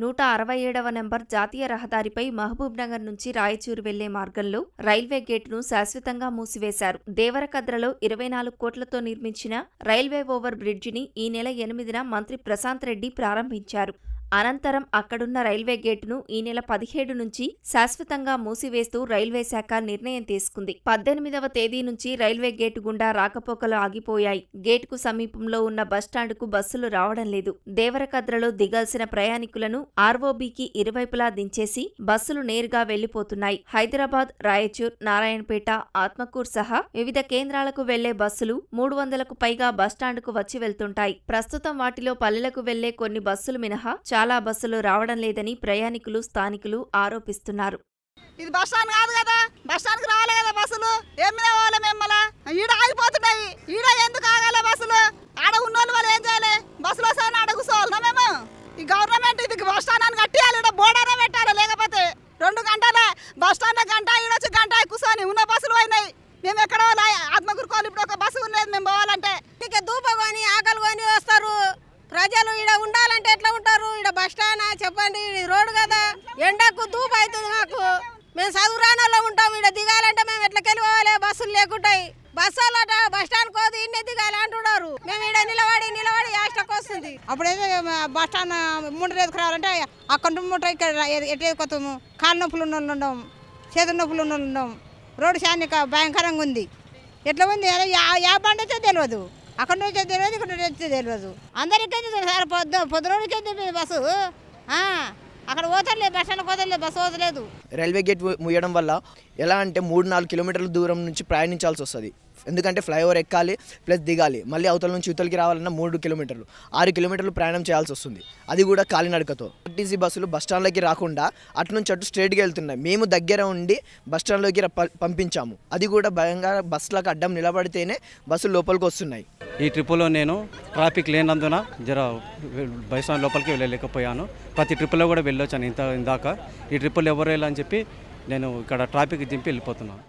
నూట అరవై ఏడవ నెంబర్ జాతీయ రహదారిపై మహబూబ్నగర్ నుంచి రాయచూరు వెళ్లే మార్గంలో రైల్వే గేట్ను శాశ్వతంగా మూసివేశారు దేవరకద్రలో ఇరవై నాలుగు కోట్లతో నిర్మించిన రైల్వే ఓవర్ బ్రిడ్జిని ఈ నెల ఎనిమిదిన మంత్రి ప్రశాంత్ రెడ్డి ప్రారంభించారు అనంతరం అక్కడున్న రైల్వే గేటును ఈ నెల పదిహేడు నుంచి శాశ్వతంగా మూసివేస్తూ రైల్వే శాఖ నిర్ణయం తీసుకుంది పద్దెనిమిదవ తేదీ నుంచి రైల్వే గేటు గుండా రాకపోకలు ఆగిపోయాయి గేటుకు సమీపంలో ఉన్న బస్టాండ్కు బస్సులు రావడం లేదు దేవరకద్రలో దిగాల్సిన ప్రయాణికులను ఆర్వోబీకి ఇరువైపులా దించేసి బస్సులు నేరుగా వెళ్లిపోతున్నాయి హైదరాబాద్ రాయచూర్ నారాయణపేట ఆత్మకూర్ సహా వివిధ కేంద్రాలకు వెళ్లే బస్సులు మూడు వందలకు పైగా బస్టాండ్కు వచ్చి వెళ్తుంటాయి ప్రస్తుతం వాటిలో పల్లెలకు వెళ్లే కొన్ని బస్సులు మినహా చాలా బస్సులు రావడం లేదని ప్రయాణికులు స్థానికులు ఆరోపిస్తున్నారు ఇది బస్ కాదు కదా ప్రజలు ఇక్కడ ఉండాలంటే ఎట్లా ఉంటారు ఇక్కడ బస్టానా చెప్పండి రోడ్డు కదా ఎండకు దూపు అవుతుంది మాకు మేము సదురాణాల్లో ఉంటాం ఇక్కడ దిగాలంటే మేము ఎట్లా వెళ్ళిపోవాలి బస్సులు లేకుంటాయి బస్సులు బస్ బస్టాండ్ కోది ఇన్ని దిగాలి అంటున్నారు మేము ఇక్కడ నిలబడి నిలబడి యాస్టకు వస్తుంది అప్పుడైతే బస్టాండ్ ముందు రేదుకు రావాలంటే అక్కడ ముట్ట ఇక్కడ ఎట్టేకొత్తాము కాళ్ళ నొప్పులు ఉన్న వాళ్ళు ఉండము చేతుల నొప్పులు ఉన్న ఉండము రోడ్డు శాన్ని భయంకరంగా ఉంది ఎట్లా ఉంది ఏ బండి అయితే తెలియదు అక్కడ నుంచి తెలియదు ఇక్కడ నుంచి తెలియదు అందరికీ సార్ పొద్దు పొద్దునోడికి బస్సు అక్కడ పోతలే బస్ స్టాండ్ పోతలే బస్సు పోతలేదు రైల్వే గేట్ ముయ్యడం వల్ల ఎలా అంటే మూడు నాలుగు కిలోమీటర్ల దూరం నుంచి ప్రయాణించాల్సి వస్తుంది ఎందుకంటే ఫ్లైఓవర్ ఎక్కాలి ప్లస్ దిగాలి మళ్ళీ అవతల నుంచి ఇవతలకి రావాలన్నా మూడు కిలోమీటర్లు ఆరు కిలోమీటర్లు ప్రయాణం చేయాల్సి వస్తుంది అది కూడా కాలినడకతో ఆర్టీసీ బస్సులు బస్టాండ్లోకి రాకుండా అటు నుంచి అటు స్ట్రేట్గా వెళ్తున్నాయి మేము దగ్గర ఉండి బస్టాండ్లోకి పంపించాము అది కూడా భయంగా బస్సులకు అడ్డం నిలబడితేనే బస్సులు లోపలికి వస్తున్నాయి ఈ ట్రిప్పులో నేను ట్రాఫిక్ లేనందున జర బైసాన్ లోపలికి వెళ్ళలేకపోయాను ప్రతి ట్రిప్పులో కూడా వెళ్ళొచ్చాను ఇంత ఇందాక ఈ ట్రిప్పులు ఎవరు వెళ్ళని చెప్పి నేను ఇక్కడ ట్రాఫిక్ దింపి వెళ్ళిపోతున్నాను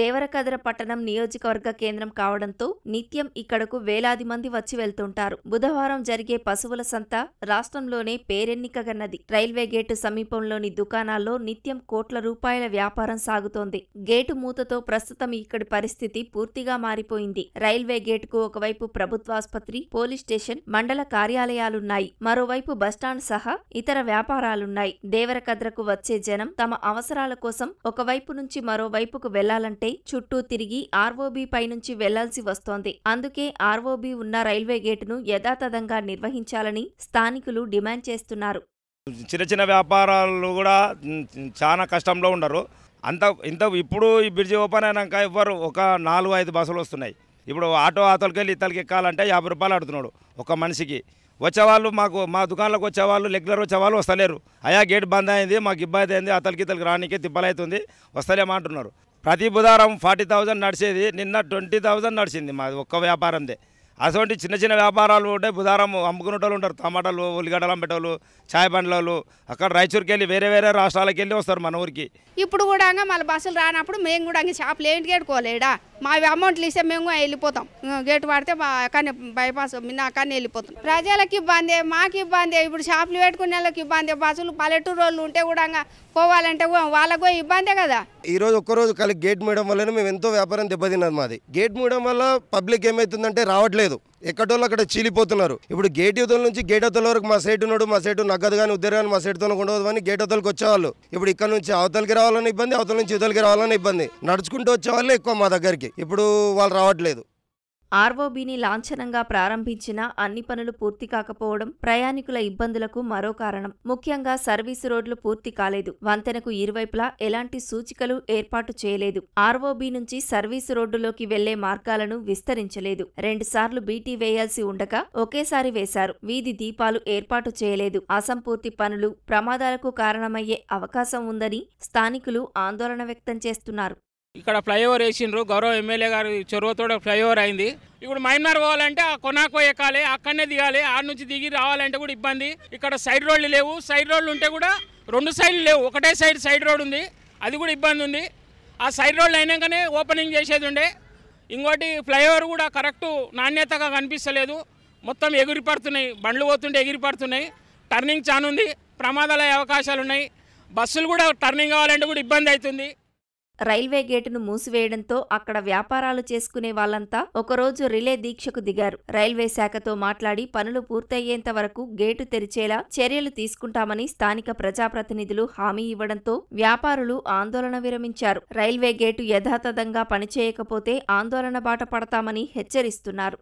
దేవరకదర పట్టణం నియోజకవర్గ కేంద్రం కావడంతో నిత్యం ఇక్కడకు వేలాది మంది వచ్చి వెళ్తుంటారు బుధవారం జరిగే పశువుల సంత రాష్ట్రంలోనే పేరెన్నికగన్నది రైల్వే గేటు సమీపంలోని దుకాణాల్లో నిత్యం కోట్ల రూపాయల వ్యాపారం సాగుతోంది గేటు మూతతో ప్రస్తుతం ఇక్కడి పరిస్థితి పూర్తిగా మారిపోయింది రైల్వే గేటుకు ఒకవైపు ప్రభుత్వాసుపత్రి పోలీస్ స్టేషన్ మండల కార్యాలయాలున్నాయి మరోవైపు బస్టాండ్ సహా ఇతర వ్యాపారాలున్నాయి దేవరకద్రకు వచ్చే జనం తమ అవసరాల కోసం ఒకవైపు నుంచి మరోవైపుకు వెళ్లాలని వెళ్లాలంటే చుట్టూ తిరిగి ఆర్ఓబీ పైనుంచి వెళ్లాల్సి వస్తోంది అందుకే ఆర్ఓబీ ఉన్న రైల్వే గేటును యథాతథంగా నిర్వహించాలని స్థానికులు డిమాండ్ చేస్తున్నారు చిన్న చిన్న వ్యాపారాలు కూడా చాలా కష్టంలో ఉండరు అంత ఇంత ఇప్పుడు ఈ బ్రిడ్జ్ ఓపెన్ అయినాక ఎవ్వరు ఒక నాలుగు ఐదు బస్సులు వస్తున్నాయి ఇప్పుడు ఆటో ఆతలకి వెళ్ళి ఇతలకి ఎక్కాలంటే యాభై రూపాయలు ఆడుతున్నాడు ఒక మనిషికి వచ్చేవాళ్ళు మాకు మా దుకాణంలోకి వచ్చేవాళ్ళు రెగ్యులర్ వచ్చేవాళ్ళు వస్తలేరు అయా గేట్ బంద్ అయింది మాకు ఇబ్బంది అయింది అతలకి ఇతలకి రానికే తిప్పలవుతుంది వస్తలేమంటున్నారు ప్రతి బుధవారం ఫార్టీ థౌజండ్ నడిచేది నిన్న ట్వంటీ థౌజండ్ నడిచింది మాది ఒక్క వ్యాపారందే అటువంటి చిన్న చిన్న వ్యాపారాలు ఉంటే బుధారం వాళ్ళు ఉంటారు టమాటాలు ఉల్లిగడ్డలు అమ్మేటోళ్ళు చాయ్ పండ్లలు అక్కడ రాయచూరుకి వెళ్ళి వేరే వేరే రాష్ట్రాలకు వెళ్ళి వస్తారు మన ఊరికి ఇప్పుడు కూడా మళ్ళీ బస్సులు రానప్పుడు మేము కూడా షాపులు ఏంటి గేటుకోలేడా మా అమౌంట్లు ఇస్తే మేము వెళ్ళిపోతాం గేటు పడితే అక్కడనే బైపాస్ అక్కడనే వెళ్ళిపోతాం ప్రజలకు ఇబ్బంది మాకు ఇబ్బంది ఇప్పుడు షాపులు పెట్టుకునే వాళ్ళకి ఇబ్బంది బస్సులు పల్లెటూరు వాళ్ళు ఉంటే కూడా పోవాలంటే వాళ్ళకు ఇబ్బందే కదా ఈ రోజు ఒక్కరోజు కలిగి గేట్ మూయడం వల్లనే మేము ఎంతో వ్యాపారం దెబ్బతిన్నది మాది గేట్ మూయడం వల్ల పబ్లిక్ ఏమవుతుందంటే రావట్లేదు ఎక్కడోళ్ళు అక్కడ చీలిపోతున్నారు ఇప్పుడు గేట్ యుద్ధం నుంచి గేట్ అవతల వరకు మా సైడ్ ఉన్నాడు మా సైడ్ నగ్గదు కానీ ఉద్దరు కానీ మా సైడ్తో ఉండదు అని గేట్ అవతలకు వచ్చేవాళ్ళు ఇప్పుడు ఇక్కడ నుంచి అవతలకి రావాలని ఇబ్బంది అవతల నుంచి ఇవతలకి రావాలని ఇబ్బంది నడుచుకుంటూ వచ్చేవాళ్ళు ఎక్కువ మా దగ్గరికి ఇప్పుడు వాళ్ళు రావట్లేదు ఆర్ఓబీని లాంఛనంగా ప్రారంభించినా అన్ని పనులు పూర్తి కాకపోవడం ప్రయాణికుల ఇబ్బందులకు మరో కారణం ముఖ్యంగా సర్వీసు రోడ్లు పూర్తి కాలేదు వంతెనకు ఇరువైపులా ఎలాంటి సూచికలు ఏర్పాటు చేయలేదు ఆర్ఓబీ నుంచి సర్వీసు రోడ్డులోకి వెళ్లే మార్గాలను విస్తరించలేదు రెండుసార్లు బీటీ వేయాల్సి ఉండగా ఒకేసారి వేశారు వీధి దీపాలు ఏర్పాటు చేయలేదు అసంపూర్తి పనులు ప్రమాదాలకు కారణమయ్యే అవకాశం ఉందని స్థానికులు ఆందోళన వ్యక్తం చేస్తున్నారు ఇక్కడ ఫ్లైఓవర్ వేసిండ్రు గౌరవ ఎమ్మెల్యే గారు చొరవతో ఫ్లైఓవర్ అయింది ఇప్పుడు మైనార్ పోవాలంటే ఆ కొనాకో ఎక్కాలి అక్కడనే దిగాలి ఆడ నుంచి దిగి రావాలంటే కూడా ఇబ్బంది ఇక్కడ సైడ్ రోడ్లు లేవు సైడ్ రోడ్లు ఉంటే కూడా రెండు సైడ్లు లేవు ఒకటే సైడ్ సైడ్ రోడ్ ఉంది అది కూడా ఇబ్బంది ఉంది ఆ సైడ్ రోడ్లు అయినాకనే ఓపెనింగ్ చేసేది ఉండే ఇంకోటి ఫ్లైఓవర్ కూడా కరెక్టు నాణ్యతగా కనిపిస్తలేదు మొత్తం ఎగిరిపడుతున్నాయి బండ్లు పోతుంటే ఎగిరిపడుతున్నాయి టర్నింగ్ ప్రమాదాలు అయ్యే అవకాశాలు ఉన్నాయి బస్సులు కూడా టర్నింగ్ కావాలంటే కూడా ఇబ్బంది అవుతుంది రైల్వే గేటును మూసివేయడంతో అక్కడ వ్యాపారాలు చేసుకునే వాళ్లంతా ఒకరోజు రిలే దీక్షకు దిగారు రైల్వే శాఖతో మాట్లాడి పనులు పూర్తయ్యేంత వరకు గేటు తెరిచేలా చర్యలు తీసుకుంటామని స్థానిక ప్రజాప్రతినిధులు హామీ ఇవ్వడంతో వ్యాపారులు ఆందోళన విరమించారు రైల్వే గేటు యథాతథంగా పనిచేయకపోతే ఆందోళన బాట పడతామని హెచ్చరిస్తున్నారు